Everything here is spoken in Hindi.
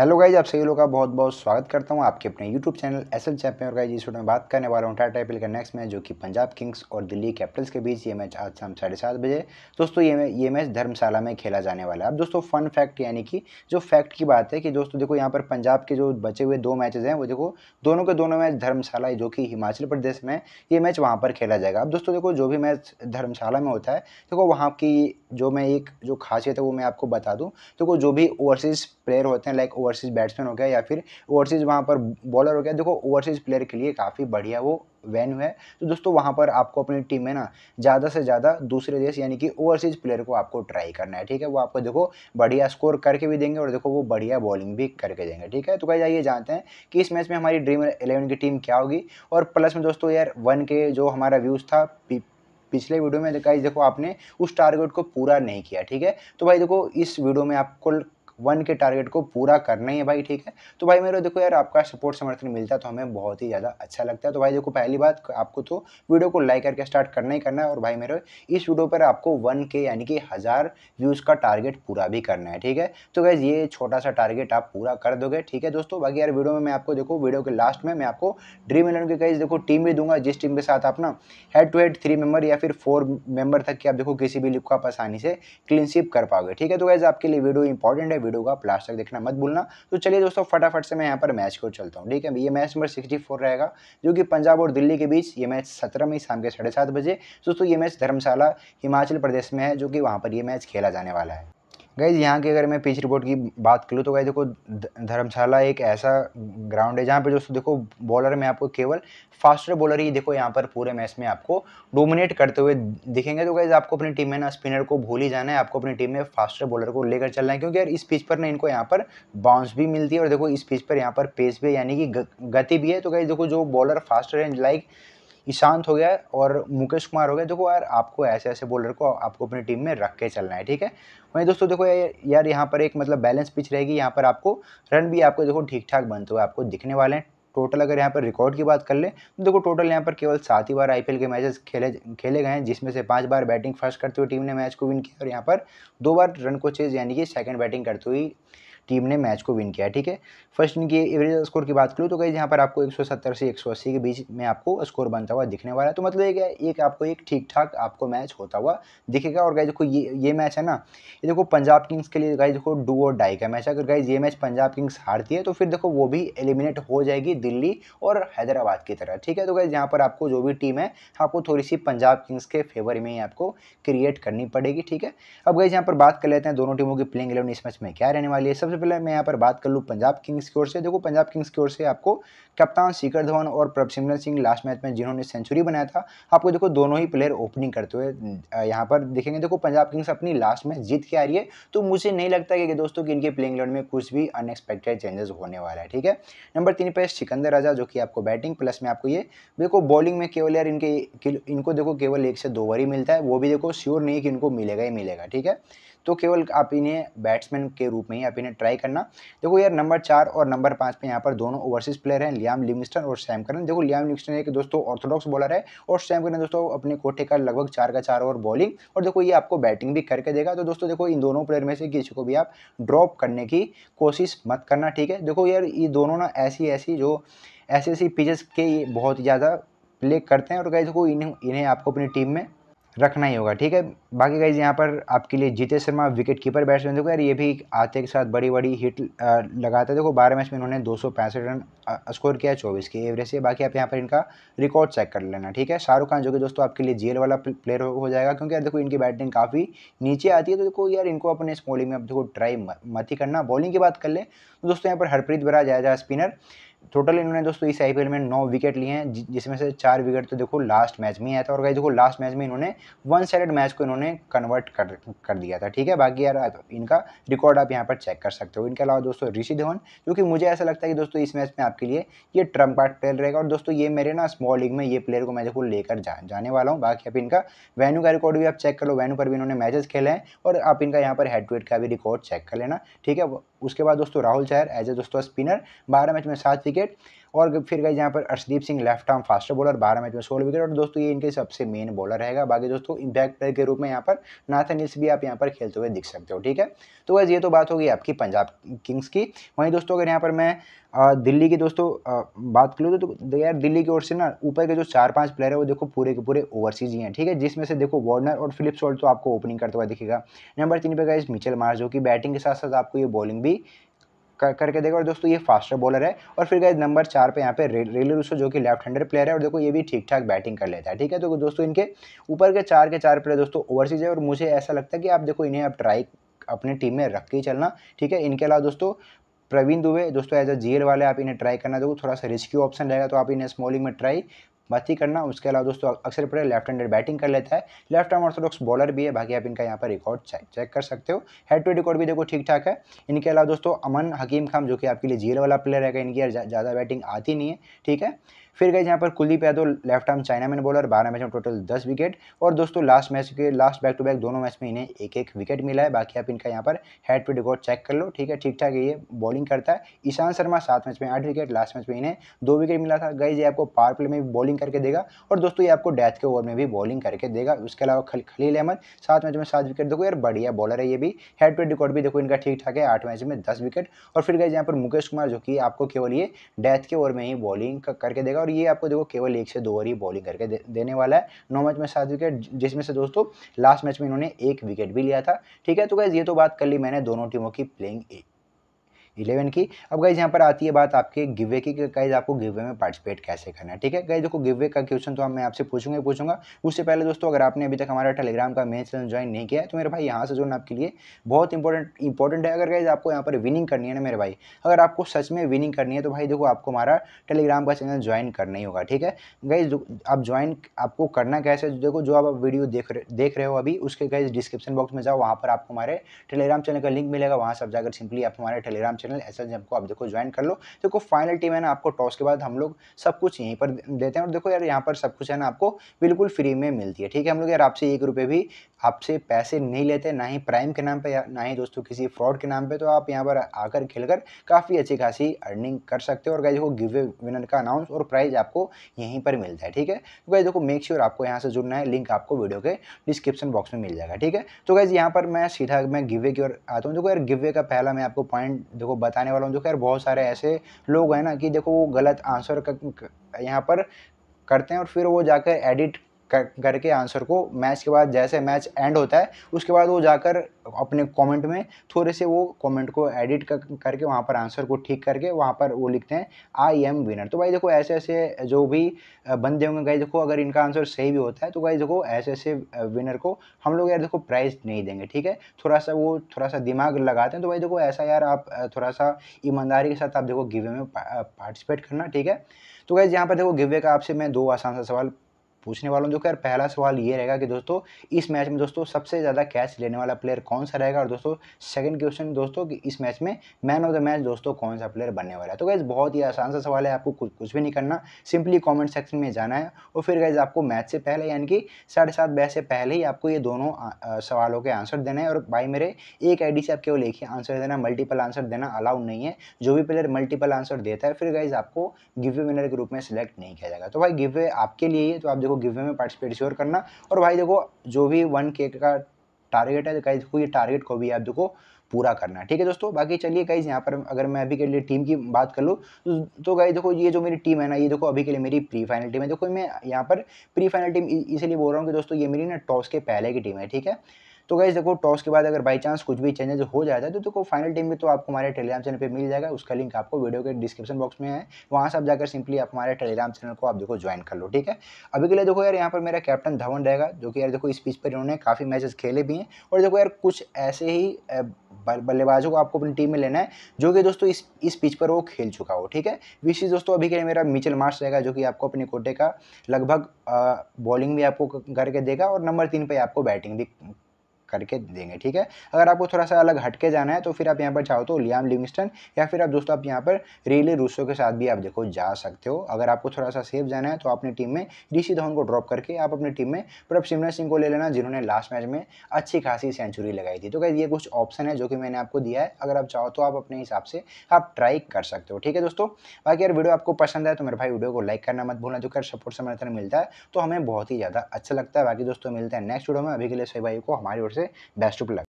हेलो गाइज आप सभी लोगों का बहुत बहुत स्वागत करता हूं आपके अपने YouTube channel S L champion और गाइज इस वीडियो में बात करने वाला हूं टाटा आई का नेक्स्ट मैच जो कि पंजाब किंग्स और दिल्ली कैपिटल्स के बीच ये मैच आज शाम साढ़े सात बजे दोस्तों ये ये मैच धर्मशाला में खेला जाने वाला है अब दोस्तों फन फैक्ट यानी कि जो फैक्ट की बात है कि दोस्तों देखो यहाँ पर पंजाब के जो बचे हुए दो मैचेज हैं वो देखो दोनों के दोनों मैच धर्मशाला जो कि हिमाचल प्रदेश में ये मैच वहाँ पर खेला जाएगा अब दोस्तों देखो जो भी मैच धर्मशाला में होता है देखो वहाँ की जो मैं एक जो खासियत है वो मैं आपको बता दूँ देखो जो भी ओवरसीज़ प्लेयर होते हैं लाइक ओवरसीज़ बैट्समैन हो गया या फिर ओवरसीज़ वहाँ पर बॉलर हो गया देखो ओवरसीज़ प्लेयर के लिए काफ़ी बढ़िया वो वेन्यू है तो दोस्तों वहाँ पर आपको अपनी टीम में ना ज़्यादा से ज़्यादा दूसरे देश यानी कि ओवरसीज़ प्लेयर को आपको ट्राई करना है ठीक है वो आपको देखो बढ़िया स्कोर करके भी देंगे और देखो वो बढ़िया बॉलिंग भी करके देंगे ठीक है तो कहीं जाइए जानते हैं कि इस मैच में हमारी ड्रीम इलेवन की टीम क्या होगी और प्लस में दोस्तों यार वन के जो हमारा व्यूज़ था पिछले वीडियो में देखा देखो आपने उस टारगेट को पूरा नहीं किया ठीक है तो भाई देखो इस वीडियो में आपको वन के टारगेट को पूरा करना ही है भाई ठीक है तो भाई मेरे देखो यार आपका सपोर्ट समर्थन मिलता है तो हमें बहुत ही ज़्यादा अच्छा लगता है तो भाई देखो पहली बात आपको तो वीडियो को लाइक करके स्टार्ट करना ही करना है और भाई मेरे इस वीडियो पर आपको वन के यानी कि हज़ार व्यूज़ का टारगेट पूरा भी करना है ठीक है तो गैज़ ये छोटा सा टारगेट आप पूरा कर दोगे ठीक है दोस्तों बाकी यार वीडियो में मैं आपको देखो वीडियो के लास्ट में मैं आपको ड्रीम इलेवन के गैज़ देखो टीम भी दूंगा जिस टीम के साथ आप ना head to head three member या फिर फोर मेंबर तक की आप देखो किसी भी लिख को आप आसानी से क्लीनशिप कर पाओगे ठीक है तो गैज़ आपके लिए वीडियो इंपॉर्टेंट है वीडियो का लास्ट तक देखना मत भूलना तो चलिए दोस्तों फटाफट से मैं यहाँ पर मैच को चलता हूँ ठीक है ये मैच नंबर सिक्सटी रहेगा जो कि पंजाब और दिल्ली के बीच ये मैच सत्रह मई शाम के साढ़े बजे दोस्तों ये मैच धर्मशाला हिमाचल प्रदेश में है जो कि वहाँ पर ये मैच खेला जाने वाला है गई यहाँ की अगर मैं पिच रिपोर्ट की बात करूँ तो गई देखो धर्मशाला एक ऐसा ग्राउंड है जहाँ पर दोस्तों देखो बॉलर में आपको केवल फास्टर बॉलर ही देखो यहाँ पर पूरे मैच में आपको डोमिनेट करते हुए दिखेंगे तो गैज़ आपको अपनी टीम में ना स्पिनर को भूल ही जाना है आपको अपनी टीम में फास्टर बॉलर को लेकर चलना है क्योंकि यार इस पिच पर ना इनको यहाँ पर बाउंस भी मिलती है और देखो इस पिच पर यहाँ पर पेस भी यानी कि गति भी है तो गई देखो जो बॉलर फास्टर है लाइक ईशांत हो गया और मुकेश कुमार हो गया देखो यार आपको ऐसे ऐसे बॉलर को आपको अपनी टीम में रख के चलना है ठीक है वहीं दोस्तों देखो यार यार यहाँ पर एक मतलब बैलेंस पिच रहेगी यहाँ पर आपको रन भी आपको देखो ठीक ठाक बनते हुए आपको दिखने वाले हैं टोटल अगर यहाँ पर रिकॉर्ड की बात कर ले तो देखो टोटल यहाँ पर केवल सात ही बार आईपीएल के मैचेस खेले खेले गए हैं जिसमें से पांच बार बैटिंग फर्स्ट करते हुए टीम ने मैच को विन किया और यहाँ पर दो बार रन को चेज यानी कि सेकंड बैटिंग करते हुई टीम ने मैच को विन किया ठीक है फर्स्ट इनकी एवरेज स्कोर की बात करूँ तो कहीं यहाँ पर आपको 170 से 180 के बीच में आपको स्कोर बनता हुआ दिखने वाला है तो मतलब ये एक आपको एक ठीक ठाक आपको मैच होता हुआ दिखेगा और गाई देखो ये ये मैच है ना ये देखो पंजाब किंग्स के लिए गाइज देखो डू और डाई का मैच है अगर गाई ये मैच पंजाब किंग्स हारती है तो फिर देखो वो भी एलिमिनेट हो जाएगी दिल्ली और हैदराबाद की तरह ठीक है तो गाई यहाँ पर आपको जो भी टीम है आपको थोड़ी सी पंजाब किंग्स के फेवर में ही आपको क्रिएट करनी पड़ेगी ठीक है अब गई यहाँ पर बात कर लेते हैं दोनों टीमों की प्लेइंग इलेवन इस मैच में क्या रहने वाली है सबसे पहले मैं यहाँ पर बात कर लूँ पंजाब किंग्स की ओर से देखो पंजाब किंग्स की ओर से आपको कप्तान शिखर धवन और प्रभसिमरन सिंह लास्ट मैच में जिन्होंने सेंचुरी बनाया था आपको देखो दोनों ही प्लेयर ओपनिंग करते हुए यहाँ पर देखेंगे देखो पंजाब किंग्स अपनी लास्ट मैच जीत के आ रही है तो मुझे नहीं लगता कि दोस्तों कि इनके प्लेइंग इलेवन में कुछ भी अनएक्सपेक्टेड चेंजेस होने वाला है ठीक है नंबर तीन पर सिकंदर राजा जो कि आपको बैटिंग प्लस में आपको ये देखो बॉलिंग में केवल यार इनके इनको देखो केवल एक से दो ओवर ही मिलता है वो भी देखो श्योर नहीं कि इनको मिलेगा ही मिलेगा ठीक है तो केवल आप इन्हें बैट्समैन के रूप में ही आप इन्हें ट्राई ट्राई करना देखो यार नंबर चार और नंबर पाँच पे यहाँ पर दोनों ओवरसीज प्लेयर हैं लियाम लिविंगस्टन और सैम करन देखो लियाम लिविंगस्टन एक दोस्तों ऑर्थोडॉक्स बॉलर है और सैम करन दोस्तों अपने कोठे का लगभग चार का चार ओवर बॉलिंग और देखो ये आपको बैटिंग भी करके देगा तो दोस्तों देखो इन दोनों प्लेयर में से किसी को भी आप ड्रॉप करने की कोशिश मत करना ठीक है देखो यार ये दोनों ना ऐसी ऐसी जो ऐसी ऐसी पिचेस के बहुत ज़्यादा प्ले करते हैं और कहीं देखो इन्हें इन्हें आपको अपनी टीम में रखना ही होगा ठीक है बाकी गाइज यहाँ पर आपके लिए जीते शर्मा विकेट कीपर बैट्समैन देखो यार ये भी आते के साथ बड़ी बड़ी हिट लगाते देखो बारह मैच में इन्होंने दो रन स्कोर किया है चौबीस के एवरेज से बाकी आप यहाँ पर इनका रिकॉर्ड चेक कर लेना ठीक है शाहरुख खान जो कि दोस्तों आपके लिए जेल वाला प्लेयर हो जाएगा क्योंकि यार देखो इनकी बैटिंग काफ़ी नीचे आती है तो देखो यार इनको अपने इस बॉलिंग में आप देखो ट्राई मत ही करना बॉलिंग की बात कर लें तो दोस्तों यहाँ पर हरप्रीत बराज आया स्पिनर टोटल इन्होंने दोस्तों इस आई में नौ विकेट लिए हैं जिसमें से चार विकेट तो देखो लास्ट मैच में आया था और गाइस देखो लास्ट मैच में इन्होंने वन साइड मैच को इन्होंने कन्वर्ट कर कर दिया था ठीक है बाकी यार तो इनका रिकॉर्ड आप यहाँ पर चेक कर सकते हो इनके अलावा दोस्तों ऋषि धवन क्योंकि मुझे ऐसा लगता है कि दोस्तों इस मैच में आपके लिए ये ट्रम्प कार्ड प्लेयर रहेगा और दोस्तों ये मेरे ना स्मॉल लीग में ये प्लेयर को मैं देखो लेकर जाने वाला हूँ बाकी आप इनका वैन्यू का रिकॉर्ड भी आप चेक कर लो वेन्यू पर भी इन्होंने मैचेस खेले हैं और आप इनका यहाँ पर हेड टू हेड का भी रिकॉर्ड चेक कर लेना ठीक है उसके बाद दोस्तों राहुल चहर एज ए दोस्तों स्पिनर बारह मैच में सात विकेट और फिर गई यहाँ पर Arshdeep Singh left arm faster bowler बारह मैच में सोलह विकेट और दोस्तों ये इनके सबसे मेन बॉलर रहेगा बाकी दोस्तों इम्पैक्ट प्लेयर के रूप में यहाँ पर नाथन इस भी आप यहाँ पर खेलते हुए दिख सकते हो ठीक है तो बस ये तो बात होगी आपकी पंजाब किंग्स की वहीं दोस्तों अगर यहाँ पर मैं दिल्ली की दोस्तों बात करूँ तो, तो यार दिल्ली की ओर से ना ऊपर के जो चार पांच प्लेयर है वो देखो पूरे के पूरे ओवरसीज ही हैं ठीक है जिसमें से देखो वार्नर और फिलिप सोल्ट तो आपको ओपनिंग करते हुआ दिखेगा नंबर तीन पे गए मिचल मार्स जो कि बैटिंग के साथ साथ आपको ये बॉलिंग भी कर करके देखो और दोस्तों ये फास्टर बॉलर है और फिर गए नंबर चार पे यहाँ पे रे, रूसो जो कि लेफ्ट हैंडर प्लेयर है और देखो ये भी ठीक ठाक बैटिंग कर लेता है ठीक है तो दोस्तों इनके ऊपर के चार के चार प्लेयर दोस्तों ओवरसीज है और मुझे ऐसा लगता है कि आप देखो इन्हें आप ट्राई अपने टीम में रख के ही चलना ठीक है इनके अलावा दोस्तों प्रवीण दुबे दोस्तों एज अ जी वाले आप इन्हें ट्राई करना देखो थोड़ा सा रिस्की ऑप्शन रहेगा तो आप इन्हें स्मॉलिंग में ट्राई बात ही करना उसके अलावा दोस्तों अक्सर पटेल लेफ्ट हैंडेड बैटिंग कर लेता है लेफ्ट आर्म ऑर्थोडॉक्स बॉलर भी है बाकी आप इनका यहाँ पर रिकॉर्ड चेक कर सकते हो हेड टू रिकॉर्ड भी देखो ठीक ठाक है इनके अलावा दोस्तों अमन हकीम खाम जो कि आपके लिए जीरो वाला प्लेयर है इनकी ज़्यादा बैटिंग आती नहीं है ठीक है फिर गए यहाँ पर Kuldeep Yadav left arm chinaman bowler बारह मैच में टोटल दस विकेट और दोस्तों लास्ट मैच के लास्ट बैक टू बैक दोनों मैच में इन्हें एक एक विकेट मिला है बाकी आप इनका यहाँ पर हेड टू रिकॉर्ड चेक कर लो ठीक है ठीक ठाक ये बॉलिंग करता है ईशान शर्मा सात मैच में आठ विकेट लास्ट मैच में इन्हें दो विकेट मिला था गई ये आपको पार प्ले में भी बॉलिंग करके देगा और दोस्तों ये आपको डेथ के ओवर में भी बॉलिंग करके देगा उसके अलावा खलील अहमद सात मैच में सात विकेट देखो यार बढ़िया बॉलर है ये भी हेड टू रिकॉर्ड भी देखो इनका ठीक ठाक है आठ मैच में दस विकेट और फिर गए यहाँ पर मुकेश कुमार जो कि आपको केवल ये डेथ के ओवर में ही बॉलिंग करके देगा और और ये आपको देखो केवल एक से दो ओवर ही बॉलिंग करके देने वाला है नौ मैच में सात विकेट जिसमें से दोस्तों लास्ट मैच में इन्होंने एक विकेट भी लिया था ठीक है तो गैस ये तो बात कर ली मैंने दोनों टीमों की प्लेइंग इलेवन की अब गाइज यहाँ पर आती है बात आपके गिवे की गाइज आपको गिवे में पार्टिसिपेट कैसे करना है ठीक है गाइज देखो गिवे का क्वेश्चन तो मैं आपसे पूछूंगा पूछूंगा उससे पहले दोस्तों अगर आपने अभी तक हमारा टेलीग्राम का मेन चैनल ज्वाइन नहीं किया है तो मेरे भाई यहाँ से जो आपके लिए बहुत इंपॉर्टेंट इंपॉर्टेंट है अगर गाइज आपको यहाँ पर विनिंग करनी है ना मेरे भाई अगर आपको सच में विनिंग करनी है तो भाई देखो आपको हमारा टेलीग्राम का चैनल ज्वाइन करना ही होगा ठीक है गाइज आप ज्वाइन आपको करना कैसे देखो जो आप वीडियो देख रहे देख रहे हो अभी उसके गाइज डिस्क्रिप्शन बॉक्स में जाओ वहाँ पर आपको हमारे टेलीग्राम चैनल का लिंक मिलेगा वहाँ से आप जाकर सिंपली आप हमारे Telegram channel channel S L को आप देखो ज्वाइन कर लो देखो फाइनल टीम है ना आपको टॉस के बाद हम लोग सब कुछ यहीं पर देते हैं और देखो यार यहाँ पर सब कुछ है ना आपको बिल्कुल फ्री में मिलती है ठीक है हम लोग यार आपसे एक रुपये भी आपसे पैसे नहीं लेते ना ही प्राइम के नाम पर ना ही दोस्तों किसी फ्रॉड के नाम पर तो आप यहाँ पर आकर खेलकर काफ़ी अच्छी खासी अर्निंग कर सकते हो और गाय देखो गिवे विनर का अनाउंस और प्राइज आपको यहीं पर मिलता है ठीक है तो गाय देखो मेक श्योर आपको यहाँ से जुड़ना है लिंक आपको वीडियो के डिस्क्रिप्शन बॉक्स में मिल जाएगा ठीक है तो गाय यहाँ पर मैं सीधा मैं गिवे की ओर आता हूँ देखो यार गिवे का पहला मैं आपको पॉइंट देखो बताने वाला हूँ जो खैर बहुत सारे ऐसे लोग हैं ना कि देखो वो गलत आंसर यहाँ पर करते हैं और फिर वो जाकर एडिट कर करके आंसर को मैच के बाद जैसे मैच एंड होता है उसके बाद वो जाकर अपने कमेंट में थोड़े से वो कमेंट को एडिट कर, करके वहाँ पर आंसर को ठीक करके वहाँ पर वो लिखते हैं आई एम विनर तो भाई देखो ऐसे ऐसे जो भी बंदे होंगे गाई देखो अगर इनका आंसर सही भी होता है तो गाई देखो ऐसे ऐसे विनर को हम लोग यार देखो प्राइज़ नहीं देंगे ठीक है थोड़ा सा वो थोड़ा सा दिमाग लगाते हैं तो भाई देखो ऐसा यार आप थोड़ा सा ईमानदारी के साथ आप देखो गिवे में पार्टिसिपेट करना ठीक है तो गाइज यहाँ पर देखो गिवे का आपसे मैं दो आसान सा सवाल पूछने वाला हूँ जो कि यार पहला सवाल ये रहेगा कि दोस्तों इस मैच में दोस्तों सबसे ज़्यादा कैच लेने वाला प्लेयर कौन सा रहेगा और दोस्तों सेकंड क्वेश्चन दोस्तों कि इस मैच में मैन ऑफ द मैच दोस्तों कौन सा प्लेयर बनने वाला है तो गैस बहुत ही आसान सा सवाल है आपको कुछ कुछ भी नहीं करना सिंपली कॉमेंट सेक्शन में जाना है और फिर गैस आपको मैच से पहले यानी कि साढ़े सात से पहले ही आपको ये दोनों सवालों के आंसर देना है और भाई मेरे एक आई से आप केवल एक ही आंसर देना मल्टीपल आंसर देना अलाउड नहीं है जो भी प्लेयर मल्टीपल आंसर देता है फिर गाइज आपको गिवे विनर के रूप में सिलेक्ट नहीं किया जाएगा तो भाई गिवे आपके लिए ही तो आप देखो गिवे में पार्टिसिपेट श्योर करना और भाई देखो जो भी वन के का टारगेट है कहीं देखो ये टारगेट को भी आप देखो पूरा करना है ठीक है दोस्तों बाकी चलिए गाइज यहाँ पर अगर मैं अभी के लिए टीम की बात कर लूँ तो तो गाइज देखो ये जो मेरी टीम है ना ये देखो अभी के लिए मेरी प्री फाइनल टीम है देखो मैं यहाँ पर प्री फाइनल टीम इसलिए बोल रहा हूँ कि दोस्तों ये मेरी ना टॉस के पहले की टीम है ठीक है तो गाइज देखो टॉस के बाद अगर बाई चांस कुछ भी चेंजेस हो जाता है तो देखो फाइनल टीम भी तो आपको हमारे टेलीग्राम चैनल पर मिल जाएगा उसका लिंक आपको वीडियो के डिस्क्रिप्शन बॉक्स में है वहाँ से आप जाकर सिंपली आप हमारे टेलीग्राम चैनल को आप देखो ज्वाइन कर लो ठीक है अभी के लिए देखो यार यहाँ पर मेरा कैप्टन धवन रहेगा जो कि यार देखो इस पिच पर इन्होंने काफ़ी मैचेस खेले भी हैं और देखो यार कुछ ऐसे ही बल्लेबाजों को आपको अपनी टीम में लेना है जो कि दोस्तों इस इस पिच पर वो खेल चुका हो ठीक है विशेष दोस्तों अभी के लिए मेरा मिचल मार्च रहेगा जो कि आपको अपने कोटे का लगभग बॉलिंग भी आपको करके देगा और नंबर तीन पर आपको बैटिंग भी करके देंगे ठीक है अगर आपको थोड़ा सा अलग हटके जाना है तो फिर आप यहाँ पर चाहो तो लियाम लिविंगस्टन या फिर आप दोस्तों आप यहाँ पर रेली रूसो के साथ भी आप देखो जा सकते हो अगर आपको थोड़ा सा सेफ जाना है तो अपनी टीम में ऋषि धवन को ड्रॉप करके आप अपनी टीम में प्रभ सिमरन सिंह को ले लेना जिन्होंने लास्ट मैच में अच्छी खासी सेंचुरी लगाई थी तो क्या ये कुछ ऑप्शन है जो कि मैंने आपको दिया है अगर आप चाहो तो आप अपने हिसाब से आप ट्राई कर सकते हो ठीक है दोस्तों बाकी अगर वीडियो आपको पसंद है तो मेरे भाई वीडियो को लाइक करना मत भूलना जो कर सपोर्ट समर्थन मिलता है तो हमें बहुत ही ज़्यादा अच्छा लगता है बाकी दोस्तों मिलते हैं नेक्स्ट वीडियो में अभी के लिए सही भाई को हमारी ओर de ¿eh? to